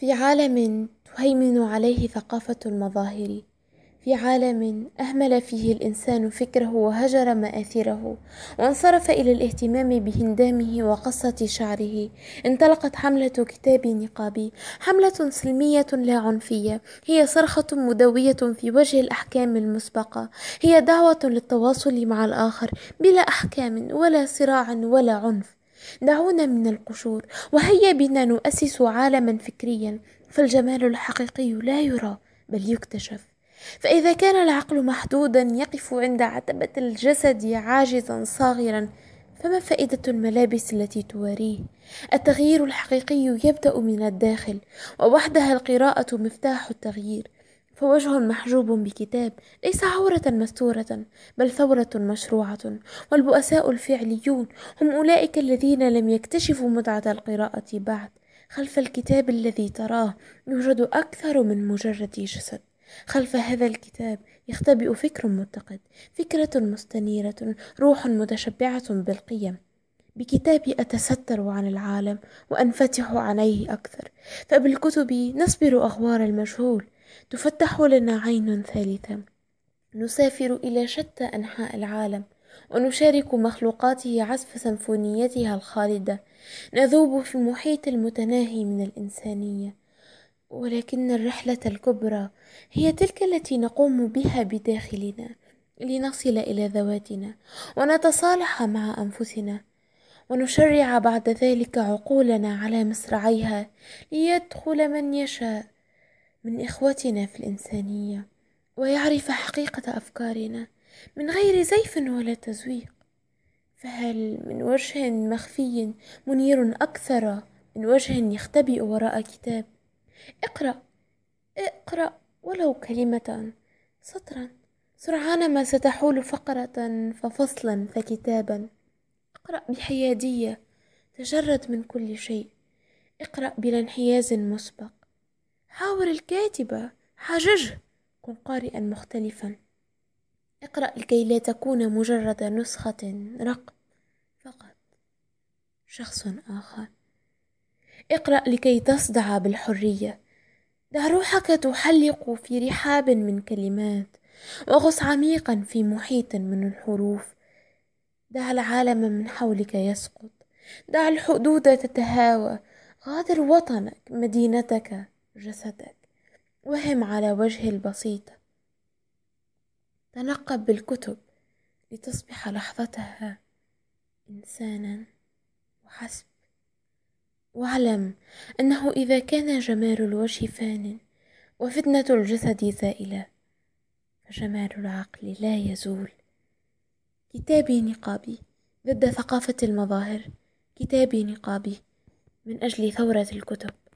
في عالم تهيمن عليه ثقافة المظاهر في عالم أهمل فيه الإنسان فكره وهجر مآثره وانصرف إلى الاهتمام بهندامه وقصة شعره انطلقت حملة كتاب نقابي حملة سلمية لا عنفية هي صرخة مدوية في وجه الأحكام المسبقة هي دعوة للتواصل مع الآخر بلا أحكام ولا صراع ولا عنف دعونا من القشور وهيا بنا نؤسس عالما فكريا فالجمال الحقيقي لا يرى بل يكتشف فإذا كان العقل محدودا يقف عند عتبة الجسد عاجزا صاغرا فما فائدة الملابس التي تواريه؟ التغيير الحقيقي يبدأ من الداخل، ووحدها القراءة مفتاح التغيير، فوجه محجوب بكتاب ليس عورة مستورة بل ثورة مشروعة والبؤساء الفعليون هم أولئك الذين لم يكتشفوا متعة القراءة بعد خلف الكتاب الذي تراه يوجد أكثر من مجرد جسد خلف هذا الكتاب يختبئ فكر متقد فكرة مستنيرة روح متشبعة بالقيم بكتابي أتستر عن العالم وأنفتح عليه أكثر فبالكتب نصبر أغوار المجهول تفتح لنا عين ثالثة نسافر إلى شتى أنحاء العالم ونشارك مخلوقاته عزف سمفونيتها الخالدة نذوب في المحيط المتناهي من الإنسانية ولكن الرحلة الكبرى هي تلك التي نقوم بها بداخلنا لنصل إلى ذواتنا ونتصالح مع أنفسنا ونشرع بعد ذلك عقولنا على مصراعيها ليدخل من يشاء من إخوتنا في الإنسانية ويعرف حقيقة أفكارنا من غير زيف ولا تزويق فهل من وجه مخفي منير أكثر من وجه يختبئ وراء كتاب اقرأ اقرأ ولو كلمة سطرا سرعان ما ستحول فقرة ففصلا فكتابا اقرأ بحيادية تجرد من كل شيء اقرأ بلا انحياز مسبق حاور الكاتبة حججه كن قارئا مختلفا اقرأ لكي لا تكون مجرد نسخة رقم فقط شخص آخر اقرأ لكي تصدع بالحرية دع روحك تحلق في رحاب من كلمات وغص عميقا في محيط من الحروف دع العالم من حولك يسقط دع الحدود تتهاوى غادر وطنك مدينتك جسدك وهم على وجه البسيطة تنقب بالكتب لتصبح لحظتها إنسانا وحسب واعلم أنه إذا كان جمال الوجه فان وفتنة الجسد زائلة فجمال العقل لا يزول كتابي نقابي ضد ثقافة المظاهر كتابي نقابي من أجل ثورة الكتب